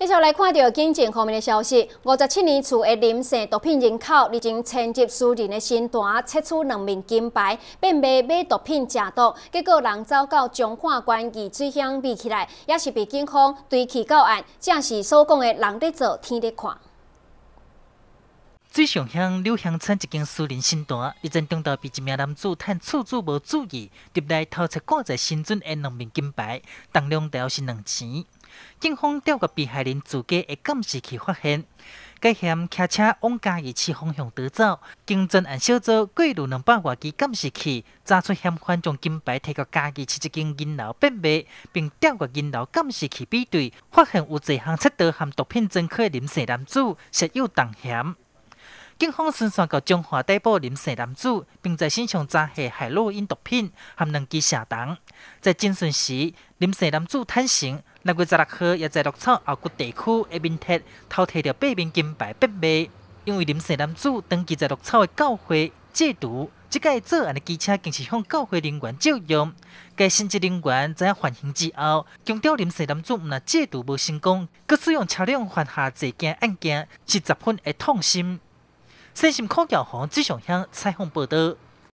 继续来看到警政方面的消息，五十七年厝的林姓毒品人口，已经迁入私人的新潭，窃取两面金牌，并卖买毒品假毒，结果人遭到彰化关役水乡逼起来，也是被警方追其到案，正是所讲的“人在做，天在看”。最上乡柳香村一间私人新单，日前中道被一名男子趁厝主无注意，入内偷窃挂着新准的两面金牌，重量大约是两钱。警方调阅被害人自家的监视器发现，该嫌开车往嘉义市方向逃走，经侦按小组过路两百外支监视器，查出嫌犯将金牌摕到嘉义市一间银楼贩卖，并调阅银楼监视器比对，发现有一项七得含毒品真块的蓝色男子，实有同嫌。警方讯讯到中华逮捕林姓男子，并在身上查获海洛因毒品和两支射弹。在侦讯时，林姓男子坦承，六月十六号也在六草后古地区的面佚，偷摕着八面金牌八卖。因为林姓男子登记在六草的教会戒毒，即个作案的机车更是向教会人员借用。该信质人员在缓刑之后，强调林姓男子毋但戒毒无成功，佮使用车辆犯下侪件案件，是十分的痛心。新新闻由台中气象采虹报道。